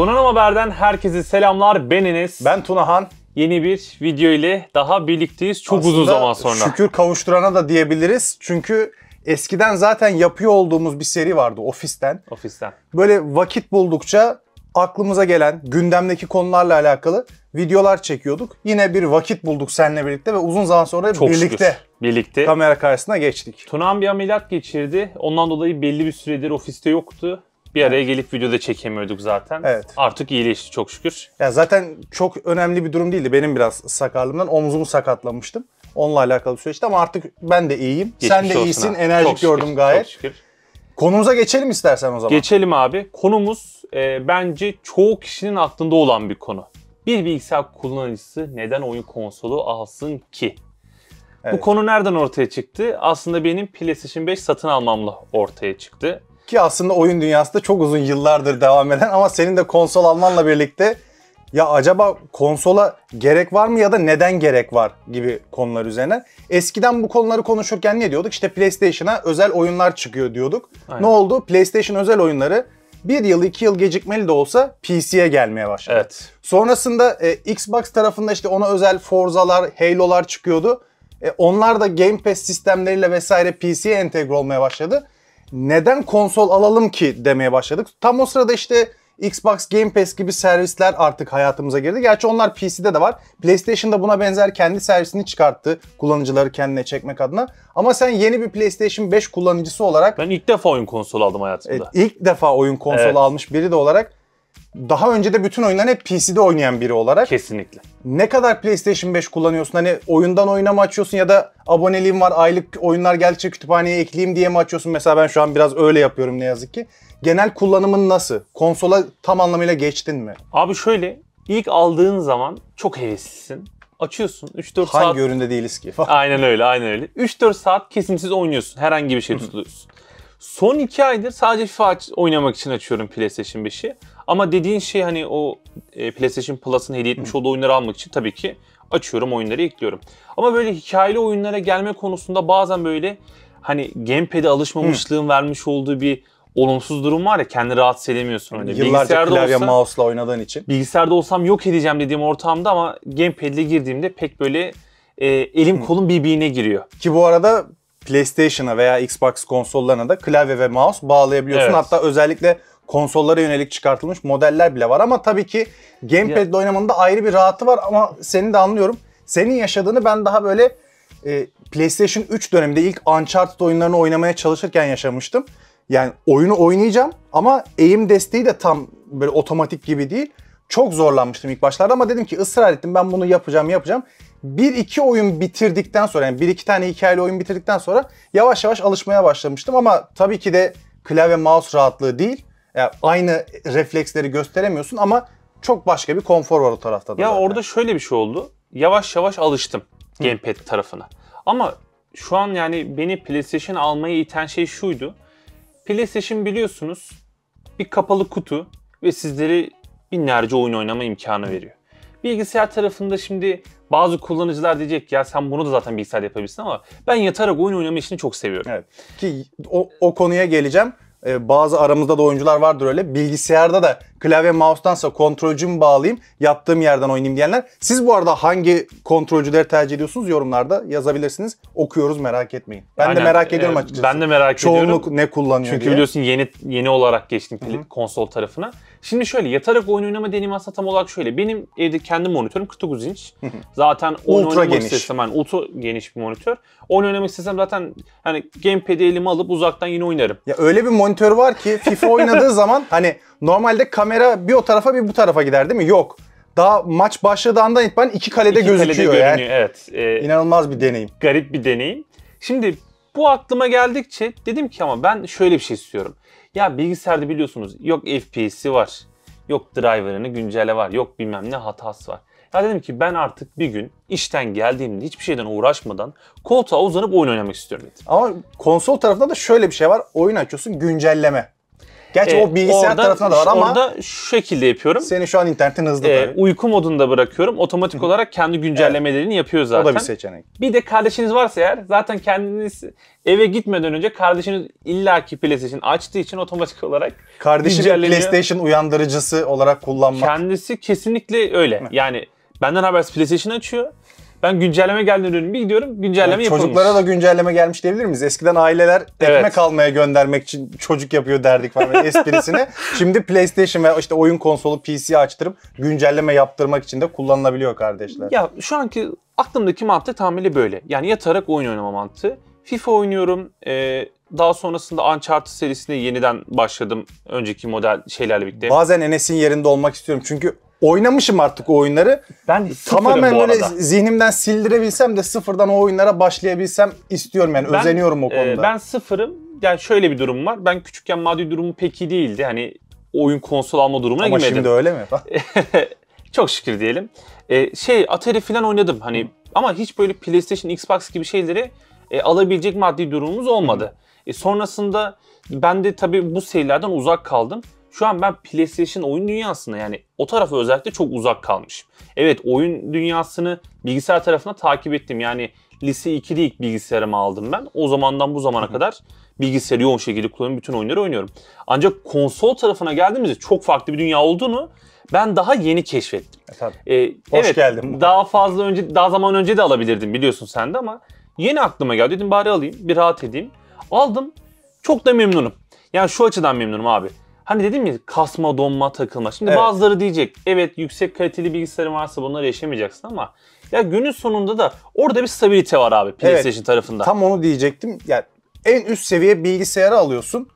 Donanım Haber'den herkese selamlar. Ben Enes. Ben Tunahan. Yeni bir video ile daha birlikteyiz. Çok Aslında uzun zaman sonra. şükür kavuşturana da diyebiliriz. Çünkü eskiden zaten yapıyor olduğumuz bir seri vardı ofisten. Ofisten. Böyle vakit buldukça aklımıza gelen gündemdeki konularla alakalı videolar çekiyorduk. Yine bir vakit bulduk seninle birlikte ve uzun zaman sonra Çok birlikte şükür. birlikte kamera karşısına geçtik. Tunan bir ameliyat geçirdi. Ondan dolayı belli bir süredir ofiste yoktu. Bir araya gelip videoda çekemiyorduk zaten. Evet. Artık iyileşti çok şükür. Ya zaten çok önemli bir durum değildi. Benim biraz sakarlığımdan omzumu sakatlamıştım. Onunla alakalı bir süreçti ama artık ben de iyiyim. Geçmiş Sen de iyisin. abi. Enerjik Çok şükür, gördüm gayet. Çok şükür. Konumuza geçelim istersen o zaman. Geçelim abi. Konumuz e, bence çoğu kişinin aklında olan bir konu. Bir bilgisayar kullanıcısı neden oyun konsolu alsın ki? Bu konu nereden ortaya çıktı? Aslında benim PlayStation 5 satın almamla ortaya çıktı. Ki aslında oyun dünyasında çok uzun yıllardır devam eden ama senin de konsol almanla birlikte ya acaba konsola gerek var mı ya da neden gerek var gibi konular üzerine. Eskiden bu konuları konuşurken ne diyorduk? İşte PlayStation'a özel oyunlar çıkıyor diyorduk. Aynen. Ne oldu? PlayStation özel oyunları bir yıl iki yıl gecikmeli de olsa PC'ye gelmeye başladı. Evet. Sonrasında e, Xbox tarafında işte ona özel Forza'lar, Halo'lar çıkıyordu. E, onlar da Game Pass sistemleriyle vesaire PC'ye entegre olmaya başladı neden konsol alalım ki demeye başladık. Tam o sırada işte Xbox Game Pass gibi servisler artık hayatımıza girdi. Gerçi onlar PC'de de var. PlayStation da buna benzer kendi servisini çıkarttı kullanıcıları kendine çekmek adına. Ama sen yeni bir PlayStation 5 kullanıcısı olarak... Ben ilk defa oyun konsolu aldım hayatımda. E, ilk defa oyun konsolu evet. almış biri de olarak daha önce de bütün oyunları hep PC'de oynayan biri olarak. Kesinlikle. Ne kadar PlayStation 5 kullanıyorsun? Hani oyundan oyuna mı açıyorsun ya da aboneliğim var aylık oyunlar geldikçe kütüphaneye ekleyeyim diye mi açıyorsun? Mesela ben şu an biraz öyle yapıyorum ne yazık ki. Genel kullanımın nasıl? Konsola tam anlamıyla geçtin mi? Abi şöyle ilk aldığın zaman çok heveslisin açıyorsun 3-4 saat. Hangi üründe değiliz ki? aynen öyle, aynen öyle. 3-4 saat kesinsiz oynuyorsun. Herhangi bir şey tutuyorsun. Son 2 aydır sadece FIFA oynamak için açıyorum PlayStation 5'i. Ama dediğin şey hani o e, PlayStation Plus'ın hediye etmiş olduğu oyunları almak için tabii ki açıyorum oyunları ekliyorum. Ama böyle hikayeli oyunlara gelme konusunda bazen böyle hani gamepad'e alışmamışlığın Hı. vermiş olduğu bir olumsuz durum var ya kendi rahatsız edemiyorsun öyle. Yıllarca klavye olsa, mouse'la oynadığın için. Bilgisayarda olsam yok edeceğim dediğim ortamda ama gamepad'le girdiğimde pek böyle e, elim kolum birbirine giriyor. Ki bu arada PlayStation'a veya Xbox konsollarına da klavye ve mouse bağlayabiliyorsun. Evet. Hatta özellikle konsollara yönelik çıkartılmış modeller bile var ama tabii ki gamepad ile oynamanın ayrı bir rahatı var ama seni de anlıyorum. Senin yaşadığını ben daha böyle e, PlayStation 3 döneminde ilk Uncharted oyunlarını oynamaya çalışırken yaşamıştım. Yani oyunu oynayacağım ama eğim desteği de tam böyle otomatik gibi değil. Çok zorlanmıştım ilk başlarda ama dedim ki ısrar ettim ben bunu yapacağım yapacağım. Bir iki oyun bitirdikten sonra yani bir iki tane hikayeli oyun bitirdikten sonra yavaş yavaş alışmaya başlamıştım ama tabii ki de klavye mouse rahatlığı değil ya aynı refleksleri gösteremiyorsun ama çok başka bir konfor var o tarafta da. Ya zaten. orada şöyle bir şey oldu. Yavaş yavaş alıştım gamepad Hı. tarafına. Ama şu an yani beni PlayStation almaya iten şey şuydu. PlayStation biliyorsunuz bir kapalı kutu ve sizleri binlerce oyun oynama imkanı veriyor. Bilgisayar tarafında şimdi bazı kullanıcılar diyecek ya sen bunu da zaten bilgisayar yapabilirsin ama ben yatarak oyun oynama işini çok seviyorum. Evet. Ki o, o konuya geleceğim. E, bazı aramızda da oyuncular vardır öyle. Bilgisayarda da klavye mouse'dansa kontrolcümü bağlayayım, yaptığım yerden oynayayım diyenler. Siz bu arada hangi kontrolcüleri tercih ediyorsunuz yorumlarda yazabilirsiniz. Okuyoruz merak etmeyin. Ben Aynen. de merak ediyorum ee, açıkçası. Ben de merak Çoğunluk ediyorum. Çoğunluk ne kullanıyor Çünkü diye. biliyorsun yeni yeni olarak geçtim Hı-hı. konsol tarafına. Şimdi şöyle yatarak oyun oynama deneyimi aslında tam olarak şöyle. Benim evde kendi monitörüm 49 inç. Zaten oyun ultra geniş. istesem yani ultra geniş bir monitör. Oyun oynamak istesem zaten hani gamepad'i elime alıp uzaktan yine oynarım. Ya öyle bir monitör var ki FIFA oynadığı zaman hani normalde kamera kamera bir o tarafa bir bu tarafa gider değil mi? Yok. Daha maç başladığı andan itibaren iki kalede iki gözüküyor. Kalede görünüyor, yani. evet. Ee, İnanılmaz bir deneyim. Garip bir deneyim. Şimdi bu aklıma geldikçe dedim ki ama ben şöyle bir şey istiyorum. Ya bilgisayarda biliyorsunuz yok FPS'i var. Yok driver'ını güncele var. Yok bilmem ne hatası var. Ya dedim ki ben artık bir gün işten geldiğimde hiçbir şeyden uğraşmadan koltuğa uzanıp oyun oynamak istiyorum dedim. Ama konsol tarafında da şöyle bir şey var. Oyun açıyorsun güncelleme. Gerçi e, o bilgisayar orada, tarafına da var ama orada şu şekilde yapıyorum. Seni şu an internetin hızlı e, Uyku modunda bırakıyorum. Otomatik olarak kendi güncellemelerini evet. yapıyor zaten. O da bir seçenek. Bir de kardeşiniz varsa eğer zaten kendiniz eve gitmeden önce kardeşiniz illaki PlayStation açtığı için otomatik olarak Kardeşini PlayStation uyandırıcısı olarak kullanmak. Kendisi kesinlikle öyle. Yani benden habersiz PlayStation açıyor ben güncelleme geldiğini ürünü bir gidiyorum güncelleme yapılmış. Çocuklara da güncelleme gelmiş diyebilir miyiz? Eskiden aileler evet. ekmek almaya göndermek için çocuk yapıyor derdik falan esprisini. Şimdi PlayStation ve işte oyun konsolu PC açtırıp güncelleme yaptırmak için de kullanılabiliyor kardeşler. Ya şu anki aklımdaki mantık tamamıyla böyle. Yani yatarak oyun oynama mantığı. FIFA oynuyorum. Ee, daha sonrasında Uncharted serisine yeniden başladım. Önceki model şeylerle birlikte. Bazen Enes'in yerinde olmak istiyorum. Çünkü oynamışım artık o oyunları. Ben tamamen böyle zihnimden sildirebilsem de sıfırdan o oyunlara başlayabilsem istiyorum yani ben, özeniyorum o e, konuda. E, ben sıfırım. Yani şöyle bir durum var. Ben küçükken maddi durumu pek iyi değildi. Hani oyun konsol alma durumuna Ama girmedim. Ama şimdi öyle mi? Çok şükür diyelim. Ee, şey Atari falan oynadım hani ama hiç böyle PlayStation, Xbox gibi şeyleri e, alabilecek maddi durumumuz olmadı. Hı. E, sonrasında ben de tabii bu serilerden uzak kaldım. Şu an ben PlayStation oyun dünyasında yani o tarafa özellikle çok uzak kalmış. Evet oyun dünyasını bilgisayar tarafına takip ettim. Yani lise 2'de ilk bilgisayarımı aldım ben. O zamandan bu zamana Hı -hı. kadar bilgisayarı yoğun şekilde kullanıyorum. Bütün oyunları oynuyorum. Ancak konsol tarafına geldiğimizde çok farklı bir dünya olduğunu ben daha yeni keşfettim. E, tabii. Ee, Hoş evet, geldin. Daha fazla önce, daha zaman önce de alabilirdim biliyorsun sen de ama yeni aklıma geldi. Dedim bari alayım, bir rahat edeyim. Aldım. Çok da memnunum. Yani şu açıdan memnunum abi. Hani dedim ya kasma, donma, takılma. Şimdi evet. bazıları diyecek evet yüksek kaliteli bilgisayarın varsa bunları yaşamayacaksın ama ya günün sonunda da orada bir stabilite var abi PlayStation evet, tarafında. Tam onu diyecektim. Yani en üst seviye bilgisayarı alıyorsun.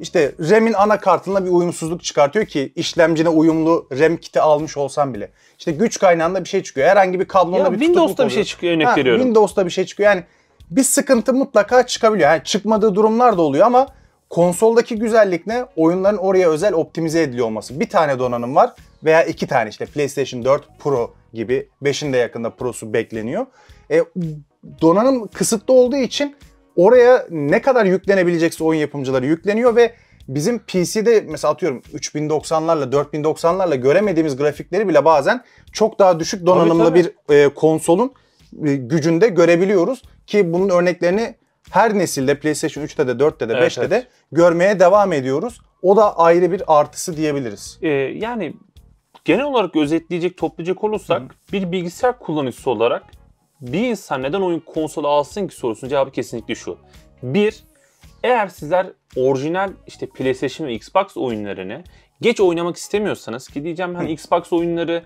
İşte RAM'in anakartında bir uyumsuzluk çıkartıyor ki işlemcine uyumlu RAM kiti almış olsan bile. İşte güç kaynağında bir şey çıkıyor. Herhangi bir kablonda ya bir Windows'ta bir şey çıkıyor örnek ha, veriyorum. Windows'ta bir şey çıkıyor. Yani bir sıkıntı mutlaka çıkabiliyor. Yani çıkmadığı durumlar da oluyor ama Konsoldaki güzellik ne? Oyunların oraya özel optimize ediliyor olması. Bir tane donanım var veya iki tane işte PlayStation 4 Pro gibi 5'in de yakında Pro'su bekleniyor. E, donanım kısıtlı olduğu için oraya ne kadar yüklenebilecekse oyun yapımcıları yükleniyor ve bizim PC'de mesela atıyorum 3090'larla 4090'larla göremediğimiz grafikleri bile bazen çok daha düşük donanımlı tabii, tabii. bir e, konsolun e, gücünde görebiliyoruz ki bunun örneklerini her nesilde PlayStation 3'te de 4'te de 5'te evet. de görmeye devam ediyoruz. O da ayrı bir artısı diyebiliriz. Ee, yani genel olarak özetleyecek, toplayacak olursak Hı. bir bilgisayar kullanıcısı olarak bir insan neden oyun konsolu alsın ki sorusunun cevabı kesinlikle şu. Bir, eğer sizler orijinal işte PlayStation ve Xbox oyunlarını geç oynamak istemiyorsanız ki diyeceğim hani Xbox oyunları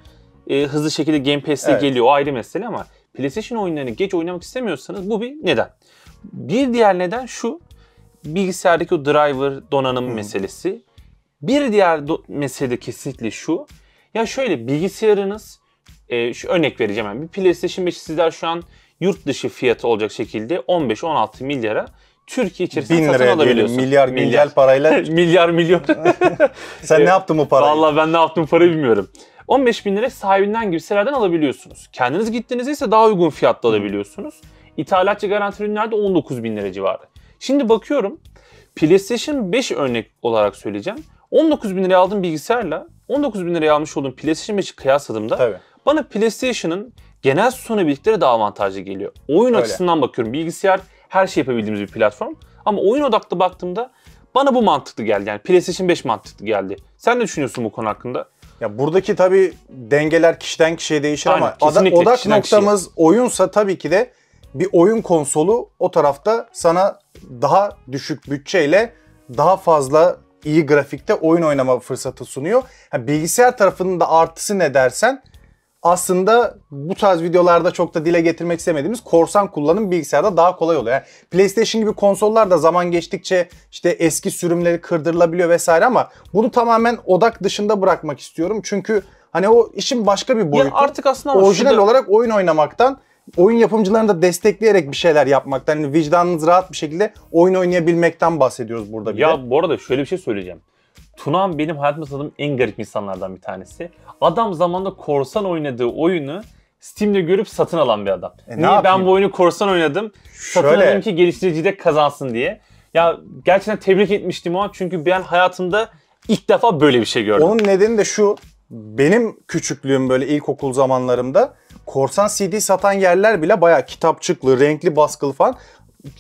e, hızlı şekilde Game Pass'te evet. geliyor o ayrı mesele ama PlayStation oyunlarını geç oynamak istemiyorsanız bu bir neden. Bir diğer neden şu. Bilgisayardaki o driver donanım hmm. meselesi. Bir diğer mesele kesinlikle şu. Ya şöyle bilgisayarınız e, şu örnek vereceğim ben. Bir PlayStation 5 sizler şu an yurt dışı fiyatı olacak şekilde 15-16 milyara Türkiye içerisinde satın liraya alabiliyorsun. Diyelim, milyar, milyar parayla. milyar milyon. Sen ne yaptın bu parayı? Valla ben ne yaptım parayı bilmiyorum. 15 bin lira sahibinden gibi sitelerden alabiliyorsunuz. Kendiniz gittiğinizde ise daha uygun fiyatta alabiliyorsunuz. Hmm. İthalatçı garanti ürünlerde 19 bin lira civarı. Şimdi bakıyorum PlayStation 5 örnek olarak söyleyeceğim. 19 bin liraya aldığım bilgisayarla 19 bin liraya almış olduğum PlayStation 5'i kıyasladığımda Tabii. bana PlayStation'ın genel sunabildikleri daha avantajlı geliyor. Oyun Öyle. açısından bakıyorum. Bilgisayar her şey yapabildiğimiz bir platform. Ama oyun odaklı baktığımda bana bu mantıklı geldi. Yani PlayStation 5 mantıklı geldi. Sen ne düşünüyorsun bu konu hakkında? Ya buradaki tabii dengeler kişiden kişiye değişir Aynen, ama odak noktamız kişiye. oyunsa tabii ki de bir oyun konsolu o tarafta sana daha düşük bütçeyle daha fazla iyi grafikte oyun oynama fırsatı sunuyor. Yani bilgisayar tarafının da artısı ne dersen aslında bu tarz videolarda çok da dile getirmek istemediğimiz korsan kullanım bilgisayarda daha kolay oluyor. Yani PlayStation gibi konsollar da zaman geçtikçe işte eski sürümleri kırdırılabiliyor vesaire ama bunu tamamen odak dışında bırakmak istiyorum. Çünkü hani o işin başka bir boyutu. Ya artık aslında orijinal şurada... olarak oyun oynamaktan oyun yapımcılarını da destekleyerek bir şeyler yapmaktan, hani vicdanınız rahat bir şekilde oyun oynayabilmekten bahsediyoruz burada bile. Ya bu arada şöyle bir şey söyleyeceğim. Tunan benim hayatımda tanıdığım en garip insanlardan bir tanesi. Adam zamanında korsan oynadığı oyunu Steam'de görüp satın alan bir adam. E, Niye yapayım? ben bu oyunu korsan oynadım, satın Şöyle. ki geliştirici de kazansın diye. Ya gerçekten tebrik etmiştim o an çünkü ben hayatımda ilk defa böyle bir şey gördüm. Onun nedeni de şu, benim küçüklüğüm böyle ilkokul zamanlarımda korsan CD satan yerler bile baya kitapçıklı, renkli baskılı falan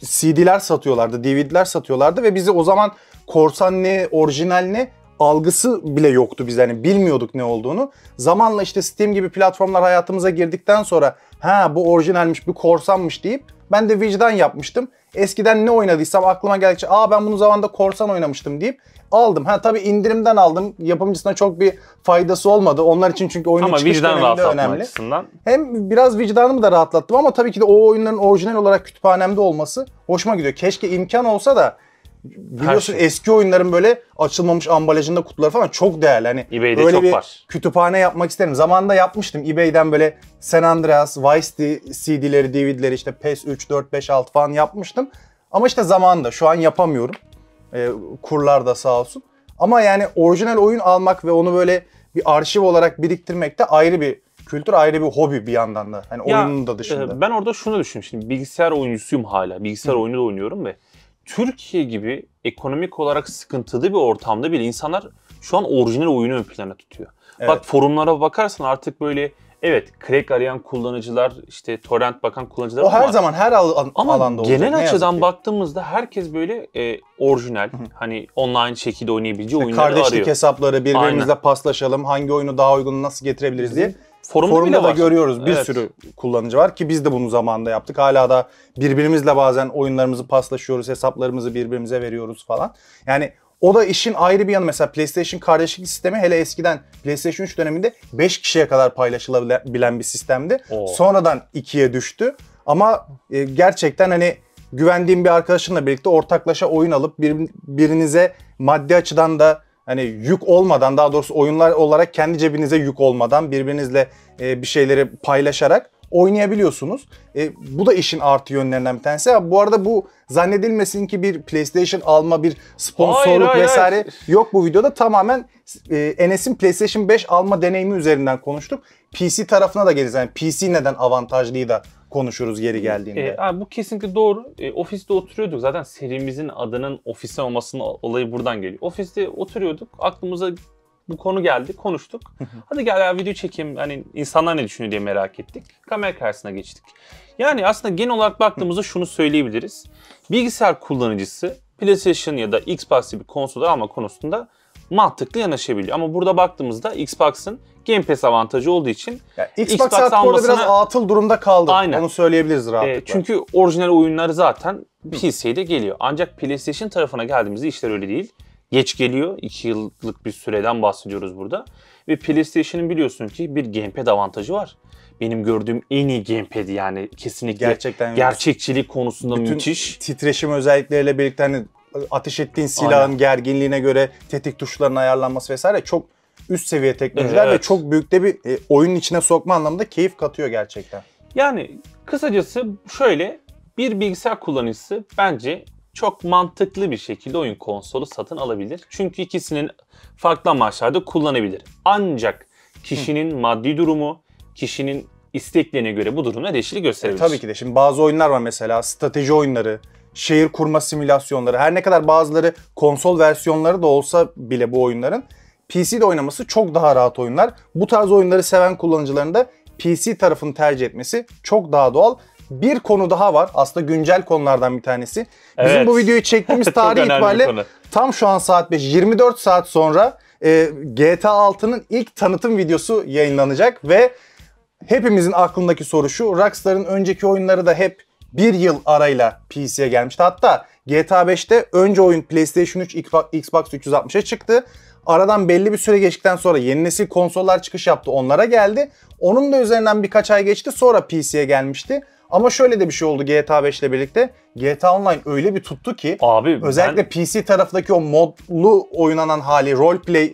CD'ler satıyorlardı, DVD'ler satıyorlardı ve bizi o zaman korsan ne, orijinal ne algısı bile yoktu biz hani bilmiyorduk ne olduğunu. Zamanla işte Steam gibi platformlar hayatımıza girdikten sonra ha bu orijinalmiş bir korsanmış deyip ben de vicdan yapmıştım. Eskiden ne oynadıysam aklıma geldikçe aa ben bunu zamanda korsan oynamıştım deyip aldım. Ha tabii indirimden aldım. Yapımcısına çok bir faydası olmadı. Onlar için çünkü oyunun ama çıkış vicdan döneminde önemli. Açısından. Hem biraz vicdanımı da rahatlattım ama tabii ki de o oyunların orijinal olarak kütüphanemde olması hoşuma gidiyor. Keşke imkan olsa da Biliyorsun şey. eski oyunların böyle açılmamış ambalajında kutuları falan çok değerli. Hani eBay'de böyle çok bir var. kütüphane yapmak isterim. Zamanında yapmıştım. eBay'den böyle San Andreas, Vice CD'leri, DVD'leri işte PES 3, 4, 5, 6 falan yapmıştım. Ama işte zamanında şu an yapamıyorum. E, kurlar da sağ olsun. Ama yani orijinal oyun almak ve onu böyle bir arşiv olarak biriktirmek de ayrı bir kültür, ayrı bir hobi bir yandan da. Hani ya, oyunun da e, dışında. E, ben orada şunu düşünüyorum. Şimdi bilgisayar oyuncusuyum hala. Bilgisayar Hı. oyunu da oynuyorum ve Türkiye gibi ekonomik olarak sıkıntılı bir ortamda bile insanlar şu an orijinal oyunu ön plana tutuyor. Evet. Bak forumlara bakarsan artık böyle evet crack arayan kullanıcılar, işte torrent bakan kullanıcılar O her var. zaman her al- Ama alanda olacak. genel açıdan baktığımızda herkes böyle e, orijinal, hani online şekilde oynayabileceği oyunları kardeşlik arıyor. Kardeşlik hesapları, birbirimizle Aynen. paslaşalım, hangi oyunu daha uygun nasıl getirebiliriz diye. hı Forumda, Forumda bile da var. görüyoruz bir evet. sürü kullanıcı var ki biz de bunu zamanında yaptık. Hala da birbirimizle bazen oyunlarımızı paslaşıyoruz, hesaplarımızı birbirimize veriyoruz falan. Yani o da işin ayrı bir yanı. Mesela PlayStation kardeşlik sistemi hele eskiden PlayStation 3 döneminde 5 kişiye kadar paylaşılabilen bir sistemdi. Oo. Sonradan 2'ye düştü. Ama e, gerçekten hani güvendiğim bir arkadaşınla birlikte ortaklaşa oyun alıp bir, birinize maddi açıdan da hani yük olmadan daha doğrusu oyunlar olarak kendi cebinize yük olmadan birbirinizle e, bir şeyleri paylaşarak oynayabiliyorsunuz. E, bu da işin artı yönlerinden bir tanesi. Bu arada bu zannedilmesin ki bir PlayStation alma, bir sponsorluk hayır, vesaire hayır. yok bu videoda. Tamamen e, Enes'in PlayStation 5 alma deneyimi üzerinden konuştuk. PC tarafına da geliriz. Yani PC neden avantajlıyı da konuşuruz geri ee, geldiğinde. E, abi bu kesinlikle doğru. E, ofiste oturuyorduk. Zaten serimizin adının ofise olmasının olayı buradan geliyor. Ofiste oturuyorduk. Aklımıza bu konu geldi, konuştuk. Hadi gel ya video çekeyim, hani insanlar ne düşünüyor diye merak ettik. Kamera karşısına geçtik. Yani aslında genel olarak baktığımızda şunu söyleyebiliriz. Bilgisayar kullanıcısı PlayStation ya da Xbox gibi konsolu alma konusunda mantıklı yanaşabiliyor. Ama burada baktığımızda Xbox'ın Game Pass avantajı olduğu için yani Xbox, Xbox artık almasına... biraz atıl durumda kaldı. Aynen. Onu söyleyebiliriz ee, rahatlıkla. E, çünkü orijinal oyunları zaten PC'de geliyor. Ancak PlayStation tarafına geldiğimizde işler öyle değil. Geç geliyor. 2 yıllık bir süreden bahsediyoruz burada. Ve PlayStation'ın biliyorsun ki bir gamepad avantajı var. Benim gördüğüm en iyi gamepad'i yani kesinlikle Gerçekten gerçekçilik konusunda bütün müthiş. titreşim özellikleriyle birlikte hani ateş ettiğin silahın Aynen. gerginliğine göre tetik tuşlarının ayarlanması vesaire çok üst seviye teknolojiler evet. ve çok büyük de bir e, oyunun içine sokma anlamında keyif katıyor gerçekten. Yani kısacası şöyle bir bilgisayar kullanıcısı bence çok mantıklı bir şekilde oyun konsolu satın alabilir. Çünkü ikisinin farklı amaçlarda kullanabilir. Ancak kişinin Hı. maddi durumu, kişinin isteklerine göre bu durumda değişiklik gösterebilir. E, tabii ki de. Şimdi bazı oyunlar var mesela strateji oyunları, şehir kurma simülasyonları. Her ne kadar bazıları konsol versiyonları da olsa bile bu oyunların PC'de oynaması çok daha rahat oyunlar. Bu tarz oyunları seven kullanıcıların da PC tarafını tercih etmesi çok daha doğal. Bir konu daha var. Aslında güncel konulardan bir tanesi. Evet. Bizim bu videoyu çektiğimiz tarih itibariyle tam şu an saat 5. 24 saat sonra e, GTA 6'nın ilk tanıtım videosu yayınlanacak ve hepimizin aklındaki soru şu. Rockstar'ın önceki oyunları da hep bir yıl arayla PC'ye gelmişti. Hatta GTA 5'te önce oyun PlayStation 3, Xbox 360'a çıktı. Aradan belli bir süre geçtikten sonra yeni nesil konsollar çıkış yaptı onlara geldi. Onun da üzerinden birkaç ay geçti sonra PC'ye gelmişti. Ama şöyle de bir şey oldu GTA 5 ile birlikte. GTA Online öyle bir tuttu ki abi özellikle ben... PC tarafındaki o modlu oynanan hali roleplay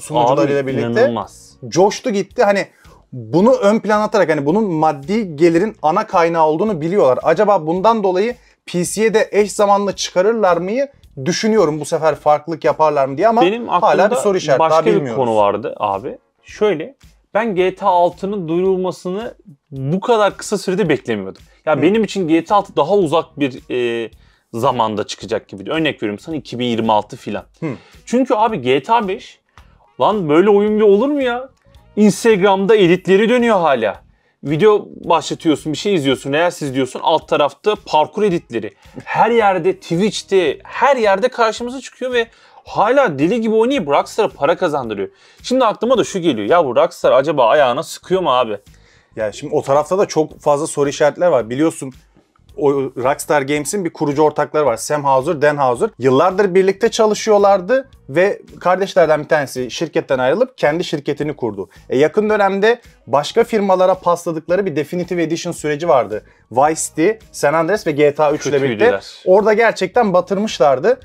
sunucularıyla birlikte inanılmaz. coştu gitti. Hani bunu ön plan atarak hani bunun maddi gelirin ana kaynağı olduğunu biliyorlar. Acaba bundan dolayı PC'ye de eş zamanlı çıkarırlar mıyı? Düşünüyorum bu sefer farklılık yaparlar mı diye ama Benim hala bir soru işareti başka daha bilmiyoruz. bir konu vardı abi. Şöyle ben GTA 6'nın duyurulmasını bu kadar kısa sürede beklemiyordum. Ya Hı. benim için GTA 6 daha uzak bir e, zamanda çıkacak gibi. Örnek veriyorum sana 2026 filan. Çünkü abi GTA 5 lan böyle oyun bir olur mu ya? Instagram'da editleri dönüyor hala video başlatıyorsun, bir şey izliyorsun, siz diyorsun, Alt tarafta parkur editleri. Her yerde Twitch'te, her yerde karşımıza çıkıyor ve hala deli gibi oynayıp Rockstar'a para kazandırıyor. Şimdi aklıma da şu geliyor. Ya bu Rockstar acaba ayağına sıkıyor mu abi? Ya şimdi o tarafta da çok fazla soru işaretler var. Biliyorsun o Rockstar Games'in bir kurucu ortakları var. Sam Hauser, Dan Hauser. Yıllardır birlikte çalışıyorlardı ve kardeşlerden bir tanesi şirketten ayrılıp kendi şirketini kurdu. E yakın dönemde başka firmalara pasladıkları bir Definitive Edition süreci vardı. Vice City, San Andreas ve GTA 3 ile birlikte. Orada gerçekten batırmışlardı.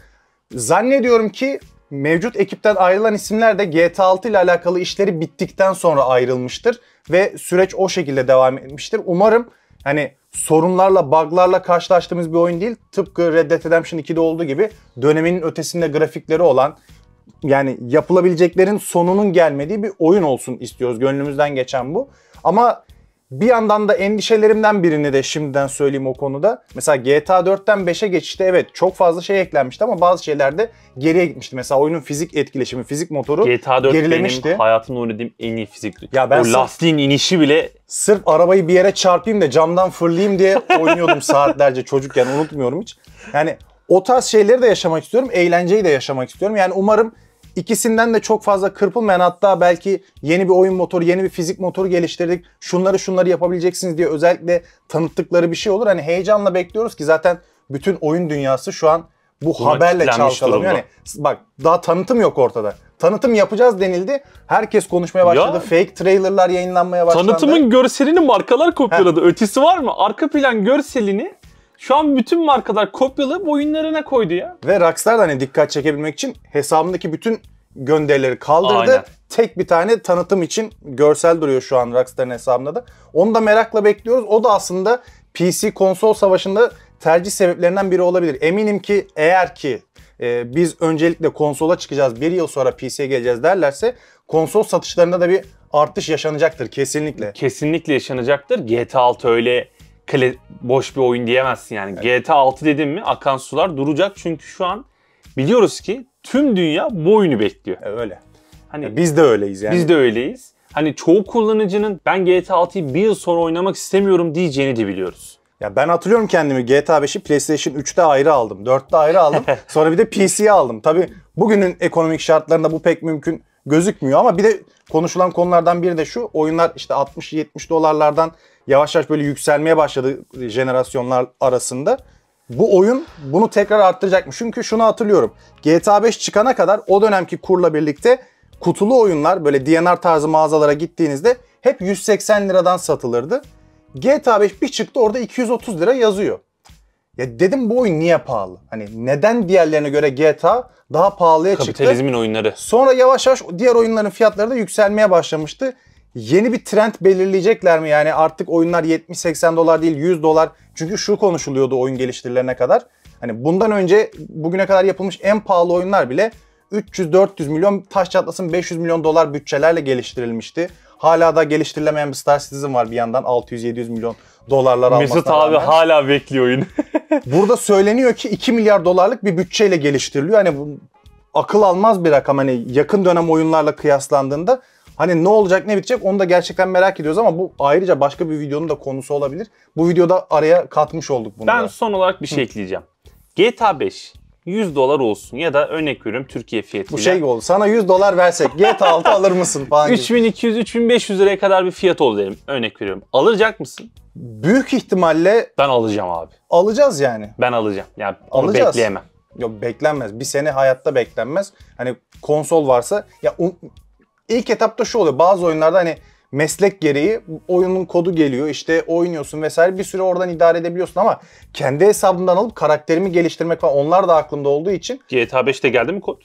Zannediyorum ki mevcut ekipten ayrılan isimler de GTA 6 ile alakalı işleri bittikten sonra ayrılmıştır ve süreç o şekilde devam etmiştir. Umarım hani sorunlarla, buglarla karşılaştığımız bir oyun değil. Tıpkı Red Dead Redemption 2'de olduğu gibi döneminin ötesinde grafikleri olan yani yapılabileceklerin sonunun gelmediği bir oyun olsun istiyoruz. Gönlümüzden geçen bu. Ama bir yandan da endişelerimden birini de şimdiden söyleyeyim o konuda. Mesela GTA 4'ten 5'e geçişte evet çok fazla şey eklenmişti ama bazı şeylerde geriye gitmişti. Mesela oyunun fizik etkileşimi, fizik motoru GTA 4 gerilemişti. benim hayatımda oynadığım en iyi fizik. Ya ben o sırf, lastiğin inişi bile... Sırf arabayı bir yere çarpayım da camdan fırlayayım diye oynuyordum saatlerce çocukken unutmuyorum hiç. Yani o tarz şeyleri de yaşamak istiyorum, eğlenceyi de yaşamak istiyorum. Yani umarım İkisinden de çok fazla kırpılmayan hatta belki yeni bir oyun motoru, yeni bir fizik motoru geliştirdik. Şunları şunları yapabileceksiniz diye özellikle tanıttıkları bir şey olur. Hani heyecanla bekliyoruz ki zaten bütün oyun dünyası şu an bu Buna haberle çalkalanıyor. Yani bak daha tanıtım yok ortada. Tanıtım yapacağız denildi. Herkes konuşmaya başladı. Ya, Fake trailerlar yayınlanmaya başladı. Tanıtımın görselini markalar kopyaladı. Ötesi var mı? Arka plan görselini şu an bütün markalar kopyalayıp oyunlarına koydu ya. Ve Rockstar da hani dikkat çekebilmek için hesabındaki bütün gönderileri kaldırdı. Aynen. Tek bir tane tanıtım için görsel duruyor şu an Rockstar'ın hesabında da. Onu da merakla bekliyoruz. O da aslında PC konsol savaşında tercih sebeplerinden biri olabilir. Eminim ki eğer ki e, biz öncelikle konsola çıkacağız bir yıl sonra PC'ye geleceğiz derlerse konsol satışlarında da bir artış yaşanacaktır kesinlikle. Kesinlikle yaşanacaktır. GTA 6 öyle kale, boş bir oyun diyemezsin yani. Evet. GTA 6 dedim mi akan sular duracak çünkü şu an biliyoruz ki tüm dünya bu oyunu bekliyor. Evet, öyle. Hani ya e, biz de öyleyiz yani. Biz de öyleyiz. Hani çoğu kullanıcının ben GTA 6'yı bir yıl sonra oynamak istemiyorum diyeceğini de biliyoruz. Ya ben hatırlıyorum kendimi GTA 5'i PlayStation 3'te ayrı aldım, 4'te ayrı aldım. sonra bir de PC'ye aldım. Tabi bugünün ekonomik şartlarında bu pek mümkün gözükmüyor ama bir de konuşulan konulardan biri de şu. Oyunlar işte 60-70 dolarlardan yavaş yavaş böyle yükselmeye başladı jenerasyonlar arasında. Bu oyun bunu tekrar arttıracakmış. Çünkü şunu hatırlıyorum. GTA 5 çıkana kadar o dönemki kurla birlikte kutulu oyunlar böyle DNR tarzı mağazalara gittiğinizde hep 180 liradan satılırdı. GTA 5 bir çıktı orada 230 lira yazıyor. Ya dedim bu oyun niye pahalı? Hani neden diğerlerine göre GTA daha pahalıya Kapitalizmin çıktı? Kapitalizmin oyunları. Sonra yavaş yavaş diğer oyunların fiyatları da yükselmeye başlamıştı. Yeni bir trend belirleyecekler mi? Yani artık oyunlar 70-80 dolar değil 100 dolar. Çünkü şu konuşuluyordu oyun geliştirilerine kadar. Hani bundan önce bugüne kadar yapılmış en pahalı oyunlar bile 300-400 milyon taş çatlasın 500 milyon dolar bütçelerle geliştirilmişti. Hala da geliştirilemeyen bir Star Citizen var bir yandan 600-700 milyon dolarlar almasına Mesut abi rağmen. hala bekliyor oyunu. Burada söyleniyor ki 2 milyar dolarlık bir bütçeyle geliştiriliyor. Hani bu akıl almaz bir rakam hani yakın dönem oyunlarla kıyaslandığında Hani ne olacak ne bitecek onu da gerçekten merak ediyoruz ama bu ayrıca başka bir videonun da konusu olabilir. Bu videoda araya katmış olduk bunu. Ben da. son olarak bir şey Hı. ekleyeceğim. GTA 5 100 dolar olsun ya da örnek veriyorum Türkiye fiyatıyla. Bu şey oldu. Sana 100 dolar versek GTA 6 alır mısın falan. 3200-3500 liraya kadar bir fiyat oldu dedim. Örnek veriyorum. Alacak mısın? Büyük ihtimalle ben alacağım abi. Alacağız yani. Ben alacağım. Yani onu bekleyemem. Yok beklenmez. Bir sene hayatta beklenmez. Hani konsol varsa ya ilk etapta şu oluyor. Bazı oyunlarda hani meslek gereği oyunun kodu geliyor işte oynuyorsun vesaire bir süre oradan idare edebiliyorsun ama kendi hesabından alıp karakterimi geliştirmek falan onlar da aklımda olduğu için. GTA 5'te geldi mi kod?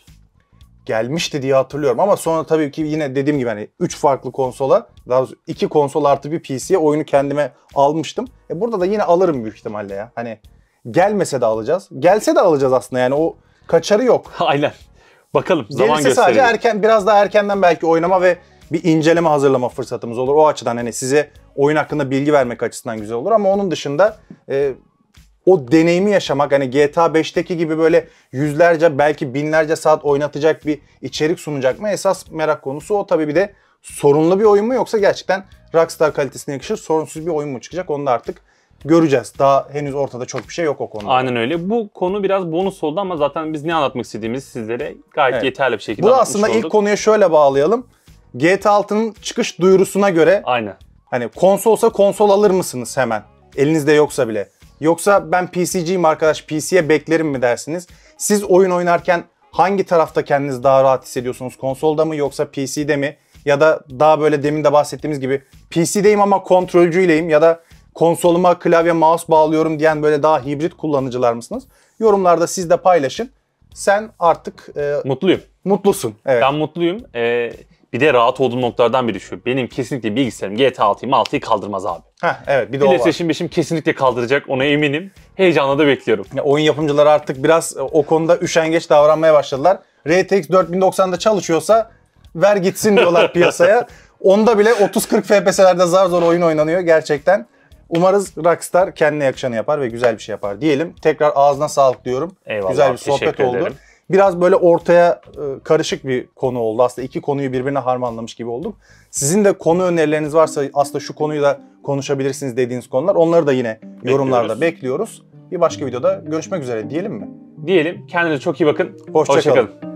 Gelmişti diye hatırlıyorum ama sonra tabii ki yine dediğim gibi hani 3 farklı konsola daha doğrusu 2 konsol artı bir PC'ye oyunu kendime almıştım. E burada da yine alırım büyük ihtimalle ya. Hani gelmese de alacağız. Gelse de alacağız aslında yani o kaçarı yok. Aynen. Bakalım zaman Gelirse gösterecek. sadece erken biraz daha erkenden belki oynama ve bir inceleme hazırlama fırsatımız olur. O açıdan hani size oyun hakkında bilgi vermek açısından güzel olur ama onun dışında e, o deneyimi yaşamak hani GTA 5'teki gibi böyle yüzlerce belki binlerce saat oynatacak bir içerik sunacak mı? Esas merak konusu o tabii bir de sorunlu bir oyun mu yoksa gerçekten Rockstar kalitesine yakışır sorunsuz bir oyun mu çıkacak onu da artık göreceğiz. Daha henüz ortada çok bir şey yok o konuda. Aynen öyle. Bu konu biraz bonus oldu ama zaten biz ne anlatmak istediğimizi sizlere gayet evet. yeterli bir şekilde Bu aslında olduk. ilk konuya şöyle bağlayalım. GTA 6'nın çıkış duyurusuna göre aynı. hani konsolsa konsol alır mısınız hemen? Elinizde yoksa bile. Yoksa ben PC'ciyim arkadaş PC'ye beklerim mi dersiniz? Siz oyun oynarken hangi tarafta kendiniz daha rahat hissediyorsunuz? Konsolda mı yoksa PC'de mi? Ya da daha böyle demin de bahsettiğimiz gibi PC'deyim ama kontrolcüyleyim ya da konsoluma klavye mouse bağlıyorum diyen böyle daha hibrit kullanıcılar mısınız? Yorumlarda siz de paylaşın. Sen artık e, mutluyum. Mutlusun. Evet. Ben mutluyum. Ee, bir de rahat olduğum noktalardan biri şu. Benim kesinlikle bilgisayarım GTA 6'yı 6'yı kaldırmaz abi. Heh, evet bir de o var. PlayStation kesinlikle kaldıracak ona eminim. Heyecanla da bekliyorum. Ya, oyun yapımcıları artık biraz e, o konuda üşengeç davranmaya başladılar. RTX 4090'da çalışıyorsa ver gitsin diyorlar piyasaya. Onda bile 30-40 FPS'lerde zar zor oyun oynanıyor gerçekten. Umarız Rockstar kendine yakışanı yapar ve güzel bir şey yapar diyelim. Tekrar ağzına sağlık diyorum. Eyvallah, güzel bir sohbet oldu. Ederim biraz böyle ortaya e, karışık bir konu oldu. Aslında iki konuyu birbirine harmanlamış gibi oldum. Sizin de konu önerileriniz varsa aslında şu konuyu da konuşabilirsiniz dediğiniz konular onları da yine yorumlarda bekliyoruz. Bir başka videoda görüşmek üzere diyelim mi? Diyelim. Kendinize çok iyi bakın. Hoşçakalın. Hoşça, Kalın.